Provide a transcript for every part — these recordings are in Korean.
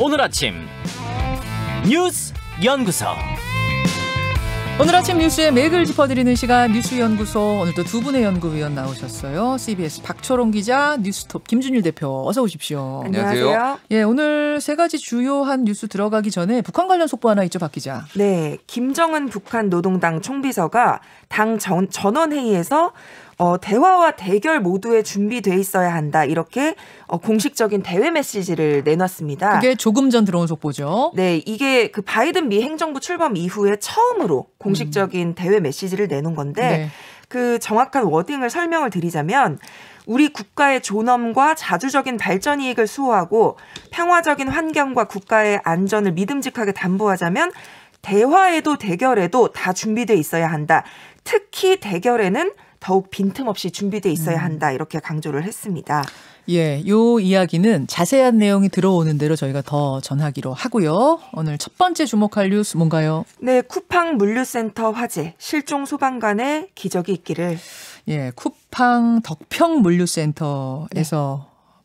오늘 아침 뉴스 연구소 오늘 아침 뉴스에 맥을 짚어드리는 시간 뉴스 연구소 오늘도 두 분의 연구위원 나오셨어요. CBS 박초롱 기자, 뉴스톱 김준일 대표 어서 오십시오. 안녕하세요. 예, 오늘 세 가지 주요한 뉴스 들어가기 전에 북한 관련 속보 하나 있죠, 박 기자. 네, 김정은 북한 노동당 총비서가 당 전원회의에서 어, 대화와 대결 모두에 준비돼 있어야 한다 이렇게 어, 공식적인 대외 메시지를 내놨습니다. 그게 조금 전 들어온 속보죠. 네, 이게 그 바이든 미 행정부 출범 이후에 처음으로 공식적인 음. 대외 메시지를 내놓은 건데 네. 그 정확한 워딩을 설명을 드리자면 우리 국가의 존엄과 자주적인 발전 이익을 수호하고 평화적인 환경과 국가의 안전을 믿음직하게 담보하자면 대화에도 대결에도 다 준비돼 있어야 한다. 특히 대결에는 더욱 빈틈없이 준비돼 있어야 음. 한다 이렇게 강조를 했습니다. 예, 요 이야기는 자세한 내용이 들어오는 대로 저희가 더 전하기로 하고요. 오늘 첫 번째 주목할 뉴스 뭔가요? 네, 쿠팡 물류센터 화재 실종 소방관의 기적이 있기를. 예, 쿠팡 덕평 물류센터에서 네.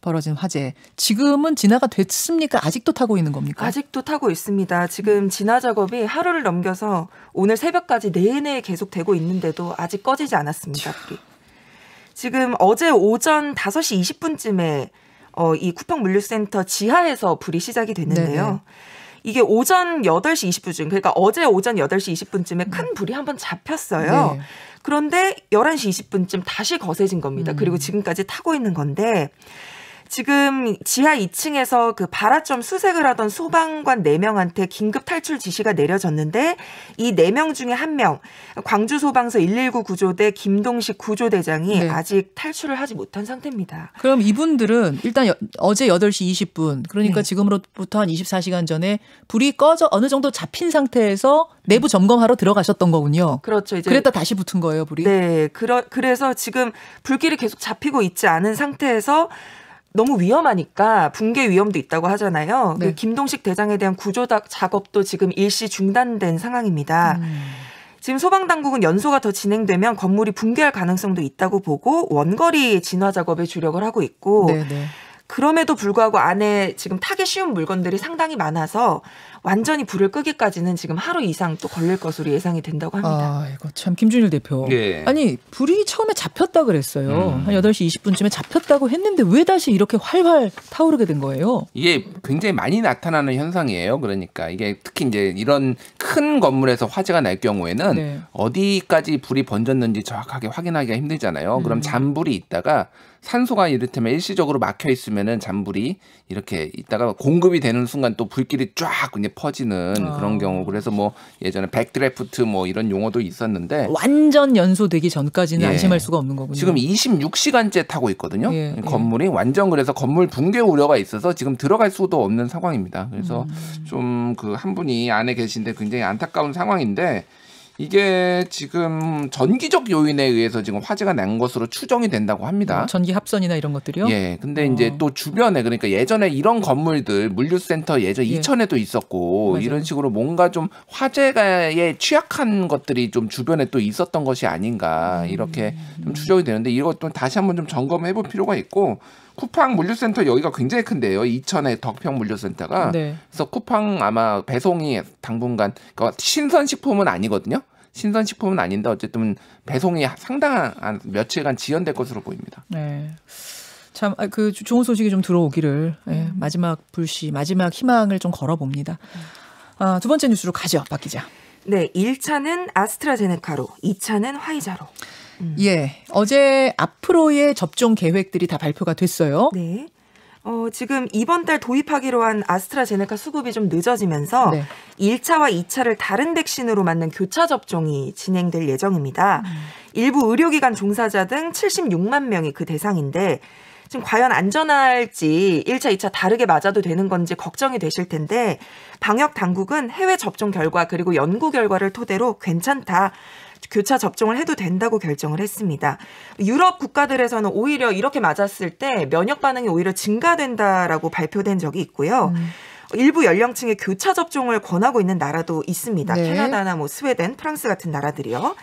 벌어진 화재. 지금은 진화가 됐습니까? 아직도 타고 있는 겁니까? 아직도 타고 있습니다. 지금 진화 작업이 하루를 넘겨서 오늘 새벽까지 내내 계속되고 있는데도 아직 꺼지지 않았습니다. 지금 어제 오전 5시 20분쯤에 어, 이 쿠팡 물류센터 지하에서 불이 시작이 됐는데요. 네네. 이게 오전 8시 20분쯤, 그러니까 어제 오전 8시 20분쯤에 큰 음. 불이 한번 잡혔어요. 네. 그런데 11시 20분쯤 다시 거세진 겁니다. 음. 그리고 지금까지 타고 있는 건데, 지금 지하 2층에서 그 발화점 수색을 하던 소방관 4명한테 긴급 탈출 지시가 내려졌는데 이 4명 중에 1명 광주 소방서 119 구조대 김동식 구조대장이 네. 아직 탈출을 하지 못한 상태입니다. 그럼 이분들은 일단 어제 8시 20분 그러니까 네. 지금으로부터 한 24시간 전에 불이 꺼져 어느 정도 잡힌 상태에서 내부 네. 점검하러 들어가셨던 거군요. 그렇죠. 이제 그랬다 다시 붙은 거예요, 불이. 네. 그러, 그래서 지금 불길이 계속 잡히고 있지 않은 상태에서 너무 위험하니까 붕괴 위험도 있다고 하잖아요. 그 네. 그 김동식 대장에 대한 구조 작업도 지금 일시 중단된 상황입니다. 음. 지금 소방당국은 연소가 더 진행되면 건물이 붕괴할 가능성도 있다고 보고 원거리 진화 작업에 주력을 하고 있고 네네. 네. 그럼에도 불구하고 안에 지금 타기 쉬운 물건들이 상당히 많아서 완전히 불을 끄기까지는 지금 하루 이상 또 걸릴 것으로 예상이 된다고 합니다. 아, 이거 참 김준일 대표. 네. 아니, 불이 처음에 잡혔다 그랬어요. 음. 한 8시 20분쯤에 잡혔다고 했는데 왜 다시 이렇게 활활 타오르게 된 거예요? 이게 굉장히 많이 나타나는 현상이에요. 그러니까 이게 특히 이제 이런 큰 건물에서 화재가 날 경우에는 네. 어디까지 불이 번졌는지 정확하게 확인하기가 힘들잖아요. 그럼 음. 잔불이 있다가 산소가 이를테면 일시적으로 막혀 있으면은 잔불이 이렇게 있다가 공급이 되는 순간 또 불길이 쫙 이제 퍼지는 아. 그런 경우 그래서 뭐 예전에 백드래프트 뭐 이런 용어도 있었는데 완전 연소되기 전까지는 예. 안심할 수가 없는 거군요. 지금 26시간째 타고 있거든요. 예, 예. 건물이 완전 그래서 건물 붕괴 우려가 있어서 지금 들어갈 수도 없는 상황입니다. 그래서 음. 좀그 한 분이 안에 계신데 굉장히 안타까운 상황인데 이게 지금 전기적 요인에 의해서 지금 화재가 난 것으로 추정이 된다고 합니다. 뭐 전기 합선이나 이런 것들이요? 예. 근데 어. 이제 또 주변에 그러니까 예전에 이런 건물들 물류센터 예전 예. 이천에도 있었고 맞아요. 이런 식으로 뭔가 좀 화재가에 취약한 것들이 좀 주변에 또 있었던 것이 아닌가 이렇게 음. 좀 추정이 되는데 이것 도 다시 한번 좀 점검해 볼 필요가 있고 쿠팡 물류센터 여기가 굉장히 큰데요. 이천의 덕평 물류센터가. 네. 그래서 쿠팡 아마 배송이 당분간 그러니까 신선식품은 아니거든요. 신선식품은 아닌데 어쨌든 배송이 상당한 며칠간 지연될 것으로 보입니다. 네. 참그 아, 좋은 소식이 좀 들어오기를 예, 음. 마지막 불씨 마지막 희망을 좀 걸어봅니다. 아, 두 번째 뉴스로 가죠, 박 기자. 네, 1차는 아스트라제네카로, 2차는 화이자로. 음. 예. 어제 앞으로의 접종 계획들이 다 발표가 됐어요. 네. 어, 지금 이번 달 도입하기로 한 아스트라제네카 수급이 좀 늦어지면서 네. 1차와 2차를 다른 백신으로 맞는 교차 접종이 진행될 예정입니다. 음. 일부 의료기관 종사자 등 76만 명이 그 대상인데 지금 과연 안전할지 1차, 2차 다르게 맞아도 되는 건지 걱정이 되실 텐데 방역 당국은 해외 접종 결과 그리고 연구 결과를 토대로 괜찮다. 교차 접종을 해도 된다고 결정을 했습니다. 유럽 국가들에서는 오히려 이렇게 맞았을 때 면역 반응이 오히려 증가된다라고 발표된 적이 있고요. 음. 일부 연령층의 교차 접종을 권하고 있는 나라도 있습니다. 네. 캐나다나 뭐 스웨덴, 프랑스 같은 나라들이요.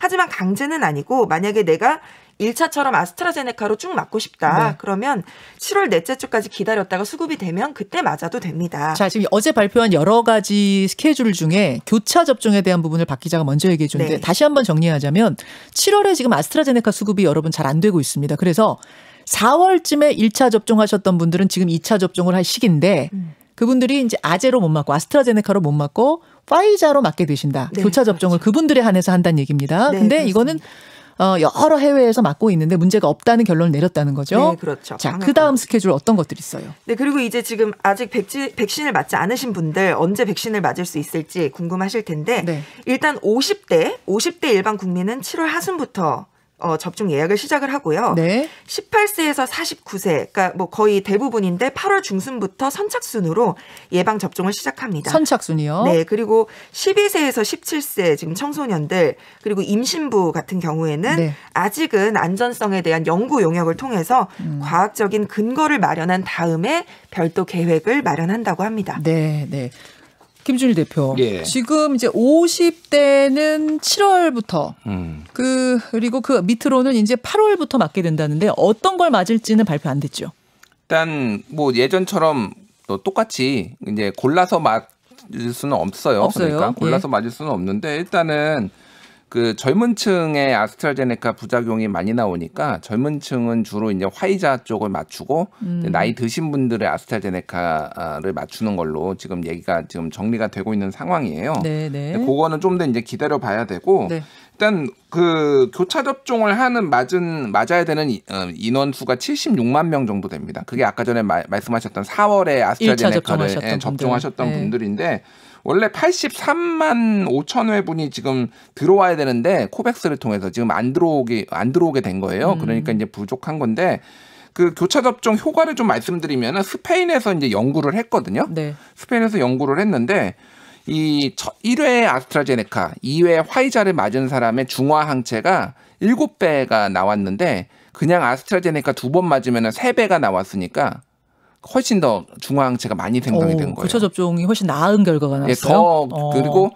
하지만 강제는 아니고 만약에 내가 1차처럼 아스트라제네카로 쭉 맞고 싶다. 네. 그러면 7월 넷째 주까지 기다렸다가 수급이 되면 그때 맞아도 됩니다. 자, 지금 어제 발표한 여러 가지 스케줄 중에 교차 접종에 대한 부분을 박 기자가 먼저 얘기해 주는데 네. 다시 한번 정리하자면 7월에 지금 아스트라제네카 수급이 여러분 잘 안 되고 있습니다. 그래서 4월쯤에 1차 접종하셨던 분들은 지금 2차 접종을 할 시기인데 음. 그분들이 이제 아재로못 맞고 아스트라제네카로 못 맞고 파이자로 맞게 되신다. 네, 교차 접종을 그렇죠. 그분들에 한해서 한다는 얘기입니다. 네, 근데 그렇습니다. 이거는 어, 여러 해외에서 맡고 있는데 문제가 없다는 결론을 내렸다는 거죠. 네, 그렇죠. 자, 그 다음 스케줄 어떤 것들이 있어요? 네, 그리고 이제 지금 아직 백지, 백신을 맞지 않으신 분들 언제 백신을 맞을 수 있을지 궁금하실 텐데 네. 일단 50대, 50대 일반 국민은 7월 하순부터 어, 접종 예약을 시작을 하고요. 네. 18세에서 49세, 그러니까 뭐 거의 대부분인데 8월 중순부터 선착순으로 예방 접종을 시작합니다. 선착순이요? 네. 그리고 12세에서 17세 지금 청소년들 그리고 임신부 같은 경우에는 네. 아직은 안전성에 대한 연구 용역을 통해서 음. 과학적인 근거를 마련한 다음에 별도 계획을 마련한다고 합니다. 네, 네. 김준일 대표. 예. 지금 이제 50대는 7월부터 음. 그 그리고 그 밑으로는 이제 8월부터 맞게 된다는데 어떤 걸 맞을지는 발표 안 됐죠. 일단 뭐 예전처럼 또 똑같이 이제 골라서 맞을 수는 없어요. 없어요. 그러니까 골라서 예. 맞을 수는 없는데 일단은 그 젊은 층의 아스트라제네카 부작용이 많이 나오니까 젊은 층은 주로 이제 화이자 쪽을 맞추고 음. 나이 드신 분들의 아스트라제네카를 맞추는 걸로 지금 얘기가 지금 정리가 되고 있는 상황이에요. 네, 네. 그거는 좀 더 이제 기다려 봐야 되고 네. 일단 그 교차 접종을 하는 맞은 맞아야 되는 어, 인원 수가 76만 명 정도 됩니다. 그게 아까 전에 마, 말씀하셨던 4월에 아스트라제네카를 접종하셨던, 예, 접종하셨던 분들. 네. 분들인데 원래 83만 5천 회분이 지금 들어와야 되는데 코백스를 통해서 지금 안 들어오게 안 들어오게 된 거예요. 음. 그러니까 이제 부족한 건데 그 교차 접종 효과를 좀 말씀드리면 스페인에서 이제 연구를 했거든요. 네. 스페인에서 연구를 했는데 이 1회 아스트라제네카, 2회 화이자를 맞은 사람의 중화 항체가 7배가 나왔는데 그냥 아스트라제네카 두 번 맞으면 3배가 나왔으니까 훨씬 더 중화항체가 많이 생성이 된 어, 거예요. 부처 접종이 훨씬 나은 결과가 예, 났어요. 예, 더 어. 그리고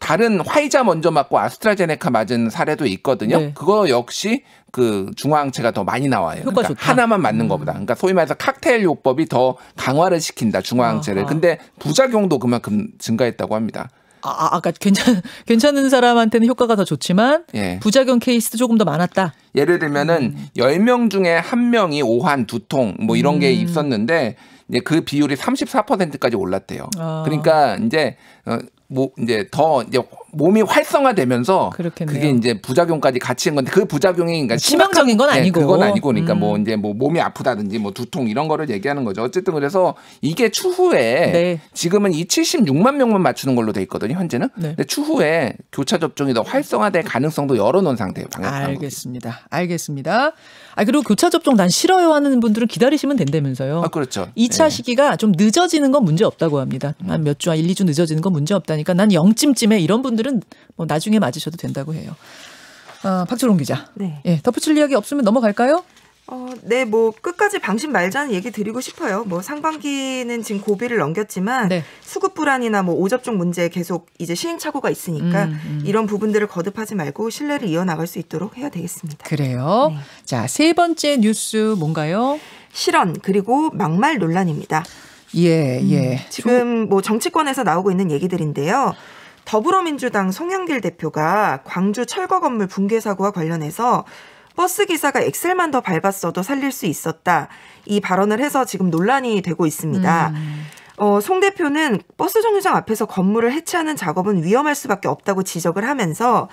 다른 화이자 먼저 맞고 아스트라제네카 맞은 사례도 있거든요. 네. 그거 역시 그 중화항체가 더 많이 나와요. 그러니까 좋다. 하나만 맞는 음. 것보다. 그러니까 소위 말해서 칵테일 요법이 더 강화를 시킨다 중화항체를. 아하. 근데 부작용도 그만큼 증가했다고 합니다. 아, 아, 아까 괜찮 괜찮은 사람한테는 효과가 더 좋지만 예. 부작용 케이스도 조금 더 많았다. 예를 들면은 음. 10명 중에 1명이 오한, 두통 뭐 이런 음. 게 있었는데 이제 그 비율이 34%까지 올랐대요. 아. 그러니까 이제 어, 뭐 이제 더 이제 몸이 활성화되면서 그렇겠네요. 그게 이제 부작용까지 같이 한 건데 그 부작용이 그러니까 치명적인 그러니까 건 아니고 네, 그건 아니고 그러니까 음. 뭐 이제 뭐 몸이 아프다든지 뭐 두통 이런 거를 얘기하는 거죠. 어쨌든 그래서 이게 추후에 네. 지금은 이 76만 명만 맞추는 걸로 돼 있거든요. 현재는. 네. 근데 추후에 교차 접종이 더 활성화될 가능성도 열어놓은 상태예요. 방역 알겠습니다. 알겠습니다. 아 그리고 교차 접종 난 싫어요 하는 분들은 기다리시면 된다면서요. 아 그렇죠. 2차 시기가 좀 늦어지는 건 문제 없다고 합니다. 한 몇주한 1, 2주 늦어지는 건 문제 없다니까. 그러니까 난 영찜찜해 이런 분들은 뭐 나중에 맞으셔도 된다고 해요. 어, 아, 박철웅 기자. 네. 예, 덧붙일 이야기 없으면 넘어갈까요? 어, 네, 뭐 끝까지 방심 말자는 얘기 드리고 싶어요. 뭐 상반기는 지금 고비를 넘겼지만 네. 수급 불안이나 뭐 오접종 문제 계속 이제 시행착오가 있으니까 음, 음. 이런 부분들을 거듭하지 말고 신뢰를 이어나갈 수 있도록 해야 되겠습니다. 그래요. 네. 자, 세 번째 뉴스 뭔가요? 실언 그리고 막말 논란입니다. 예, 음, 예. 지금 뭐 정치권에서 나오고 있는 얘기들인데요. 더불어민주당 송영길 대표가 광주 철거 건물 붕괴 사고와 관련해서 버스 기사가 엑셀만 더 밟았어도 살릴 수 있었다. 이 발언을 해서 지금 논란이 되고 있습니다. 음. 어, 송 대표는 버스 정류장 앞에서 건물을 해체하는 작업은 위험할 수밖에 없다고 지적을 하면서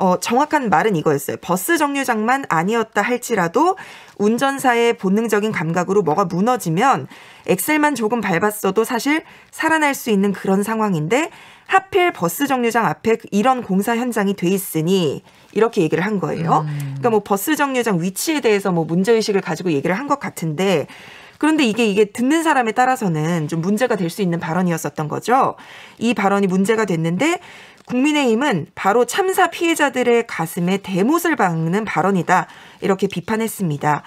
어, 정확한 말은 이거였어요. 버스 정류장만 아니었다 할지라도 운전사의 본능적인 감각으로 뭐가 무너지면 엑셀만 조금 밟았어도 사실 살아날 수 있는 그런 상황인데 하필 버스 정류장 앞에 이런 공사 현장이 돼 있으니 이렇게 얘기를 한 거예요. 음. 그러니까 뭐 버스 정류장 위치에 대해서 뭐 문제 의식을 가지고 얘기를 한 것 같은데 그런데 이게 이게 듣는 사람에 따라서는 좀 문제가 될 수 있는 발언이었었던 거죠. 이 발언이 문제가 됐는데 국민의힘은 바로 참사 피해자들의 가슴에 대못을 박는 발언이다. 이렇게 비판했습니다.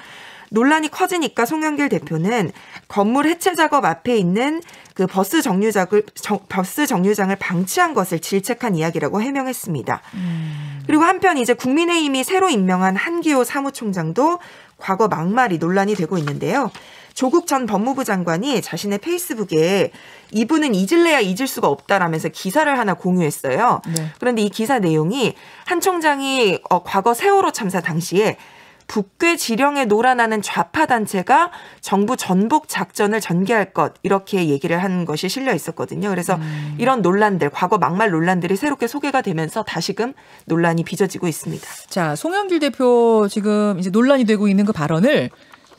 논란이 커지니까 송영길 대표는 건물 해체 작업 앞에 있는 그 버스 정류장을 정, 버스 정류장을 방치한 것을 질책한 이야기라고 해명했습니다. 음. 그리고 한편 이제 국민의힘이 새로 임명한 한기호 사무총장도 과거 막말이 논란이 되고 있는데요. 조국 전 법무부 장관이 자신의 페이스북에 이분은 잊을래야 잊을 수가 없다라면서 기사를 하나 공유했어요. 네. 그런데 이 기사 내용이 한 총장이 어, 과거 세월호 참사 당시에 북괴 지령에 놀아나는 좌파 단체가 정부 전복 작전을 전개할 것 이렇게 얘기를 한 것이 실려 있었거든요. 그래서 음. 이런 논란들 과거 막말 논란들이 새롭게 소개가 되면서 다시금 논란이 빚어지고 있습니다. 자, 송영길 대표 지금 이제 논란이 되고 있는 그 발언을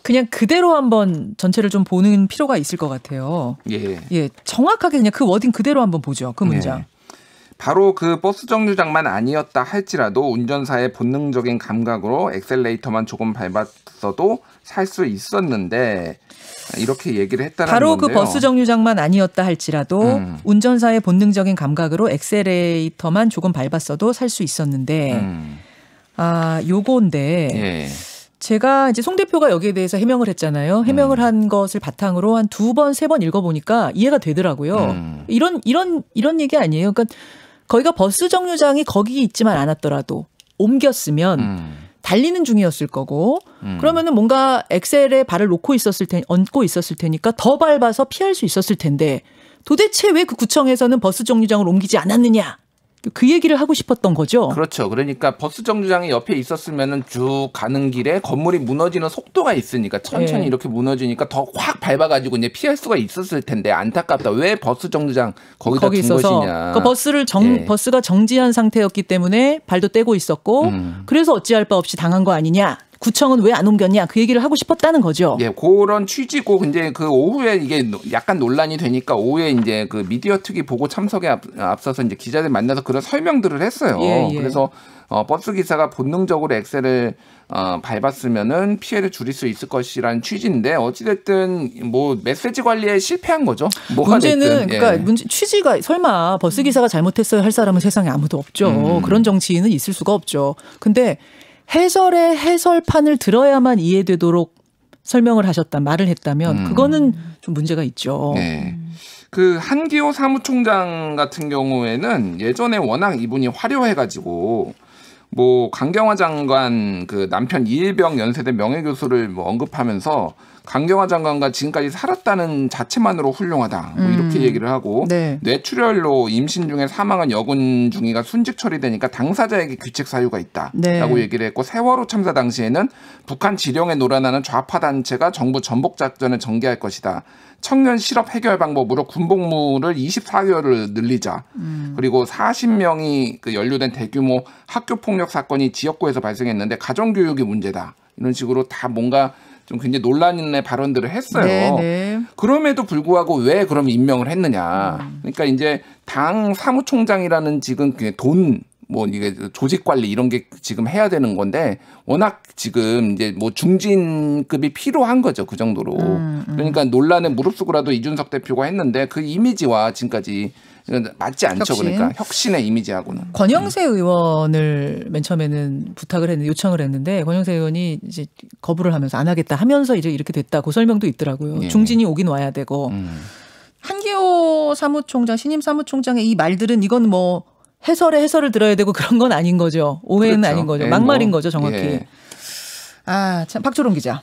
그냥 그대로 한번 전체를 좀 보는 필요가 있을 것 같아요. 예. 예. 정확하게 그냥 그 워딩 그대로 한번 보죠. 그 네. 문장. 예. 바로 그 버스 정류장만 아니었다 할지라도 운전사의 본능적인 감각으로 엑셀레이터만 조금 밟았어도 살 수 있었는데 이렇게 얘기를 했다는 바로 그 건데요. 그 버스 정류장만 아니었다 할지라도 음. 운전사의 본능적인 감각으로 엑셀레이터만 조금 밟았어도 살 수 있었는데 음. 아 요건데 예. 제가 이제 송 대표가 여기에 대해서 해명을 했잖아요. 해명을 음. 한 것을 바탕으로 한 두 번, 세 번 읽어보니까 이해가 되더라고요. 음. 이런 이런 이런 얘기 아니에요. 그러니까 거기가 버스 정류장이 거기 있지만 않았더라도 옮겼으면 음. 달리는 중이었을 거고 음. 그러면은 뭔가 엑셀에 발을 놓고 있었을 테니 얹고 있었을 테니까 더 밟아서 피할 수 있었을 텐데 도대체 왜 그 구청에서는 버스 정류장을 옮기지 않았느냐 그 얘기를 하고 싶었던 거죠. 그렇죠. 그러니까 버스 정류장이 옆에 있었으면은 쭉 가는 길에 건물이 무너지는 속도가 있으니까 천천히 네. 이렇게 무너지니까 더 확 밟아가지고 이제 피할 수가 있었을 텐데 안타깝다. 왜 버스 정류장 거기다 거기 둔 것이냐. 그 버스를 정 예. 버스가 정지한 상태였기 때문에 발도 떼고 있었고 음. 그래서 어찌할 바 없이 당한 거 아니냐. 구청은 왜 안 옮겼냐 그 얘기를 하고 싶었다는 거죠. 예, 그런 취지고 근데 그 오후에 이게 약간 논란이 되니까 오후에 이제 그 미디어 특위 보고 참석에 앞, 서서 이제 기자들 만나서 그런 설명들을 했어요. 예, 예. 그래서 어, 버스 기사가 본능적으로 엑셀을 어, 밟았으면은 피해를 줄일 수 있을 것이라는 취지인데 어찌됐든 뭐 메시지 관리에 실패한 거죠. 문제는 됐든, 예. 그러니까 예. 문제, 취지가 설마 버스 기사가 잘못했어요 할 사람은 세상에 아무도 없죠. 음. 그런 정치인은 있을 수가 없죠. 근데 해설의 해설판을 들어야만 이해되도록 설명을 하셨다 말을 했다면 음. 그거는 좀 문제가 있죠. 네. 그 한기호 사무총장 같은 경우에는 예전에 워낙 이분이 화려해가지고 뭐 강경화 장관 그 남편 이일병 연세대 명예교수를 뭐 언급하면서 강경화 장관과 지금까지 살았다는 자체만으로 훌륭하다. 뭐 음. 이렇게 음. 얘기를 하고 네. 뇌출혈로 임신 중에 사망한 여군 중위가 순직 처리되니까 당사자에게 규책 사유가 있다라고 네. 얘기를 했고 세월호 참사 당시에는 북한 지령에 노란하는 좌파 단체가 정부 전복 작전을 전개할 것이다. 청년 실업 해결 방법으로 군복무를 24개월을 늘리자. 음. 그리고 40명이 그 연루된 대규모 학교 폭력 사건이 지역구에서 발생했는데 가정 교육이 문제다. 이런 식으로 다 뭔가 좀 굉장히 논란의 발언들을 했어요. 네네. 네. 그럼에도 불구하고 왜 그럼 임명을 했느냐. 음. 그러니까 이제 당 사무총장이라는 지금 돈, 뭐 이게 조직 관리 이런 게 지금 해야 되는 건데 워낙 지금 이제 뭐 중진급이 필요한 거죠 그 정도로 음, 음. 그러니까 논란에 무릅쓰고라도 이준석 대표가 했는데 그 이미지와 지금까지 이건 맞지 않죠. 혁신. 그러니까 혁신의 이미지하고는. 권영세 음. 의원을 맨 처음에는 부탁을 했는데 요청을 했는데 권영세 의원이 이제 거부를 하면서 안 하겠다 하면서 이제 이렇게 됐다. 고그 설명도 있더라고요. 예. 중진이 오긴 와야 되고. 음. 한기호 사무총장 신임 사무총장의 이 말들은 이건 뭐 해설에 해설을 들어야 되고 그런 건 아닌 거죠. 오해는 그렇죠. 아닌 거죠. 예, 막말인 뭐. 거죠, 정확히. 예. 아, 참 박초롱 기자.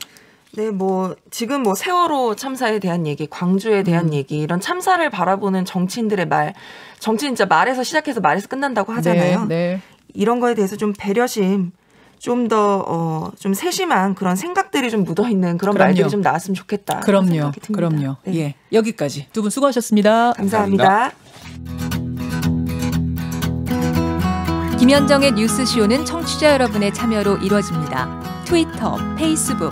네, 뭐 지금 뭐 세월호 참사에 대한 얘기, 광주에 대한 음. 얘기 이런 참사를 바라보는 정치인들의 말, 정치인 진짜 말에서 시작해서 말에서 끝난다고 하잖아요. 네, 네. 이런 거에 대해서 좀 배려심, 좀 더좀 어, 좀 세심한 그런 생각들이 좀 묻어 있는 그런 그럼요. 말들이 좀 나왔으면 좋겠다. 그럼요, 그럼요. 네. 예, 여기까지 두 분 수고하셨습니다. 감사합니다. 감사합니다. 김현정의 뉴스쇼는 청취자 여러분의 참여로 이루어집니다. 트위터, 페이스북.